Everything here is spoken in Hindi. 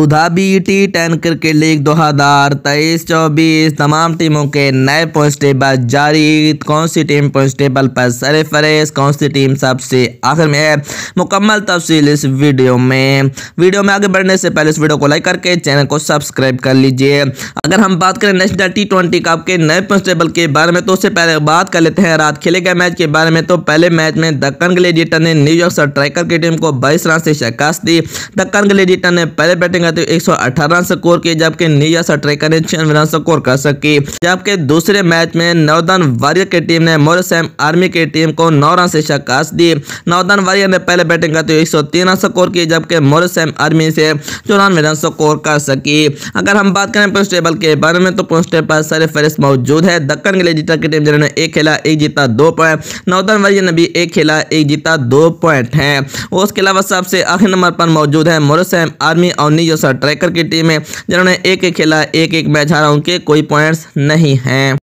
हुदा टी टेन क्रिकेट लीग दो हज़ार तेईस चौबीस तमाम टीमों के नए पॉइंट टेबल जारी कौन सी टीम पॉइंट टेबल पर सर फरेज कौन सी टीम सबसे आखिर में है मुकम्मल तफसील इस वीडियो में वीडियो में आगे बढ़ने से पहले इस वीडियो को लाइक करके चैनल को सब्सक्राइब कर लीजिए अगर हम बात करें नेशनल टी ट्वेंटी कप के नए पॉइंट टेबल के बारे में तो उससे पहले बात कर लेते हैं रात खेले गए मैच के बारे में तो पहले मैच में दक्कन ग्लेडिएटर ने न्यूयॉर्क सर ट्राइकर की टीम को बाईस रन से शिकस्त दी दक्कन ग्लेडिएटर ने पहले बैटिंग तो एक स्कोर किए जबकि नियस अट्रेकर ने छियानवे रन स्कोर कर सकी जबकि दूसरे मैच में नौदन वारियर की टीम ने मोरसैम आर्मी की टीम को नौ रन से शिकास्त दी नौदन वारियर ने पहले बैटिंग करते हुए एक रन स्कोर किए जबकि मोरसैम आर्मी से चौरानवे रन स्कोर कर सकी अगर हम बात करें पॉइंट टेबल के बारे में तो पॉइंट टेबल पर सारे फहरिस्त मौजूद है दक्कन के लिए जीता की टीम जिन्होंने एक खेला एक जीता दो पॉइंट नौदन वारियर ने भी एक खेला एक जीता दो पॉइंट है उसके अलावा सबसे आखिर नंबर पर मौजूद है मोरसैम आर्मी और नियस सा ट्रैकर की टीम है जिन्होंने एक एक खेला एक एक मैच हारा उनके कोई पॉइंट्स नहीं हैं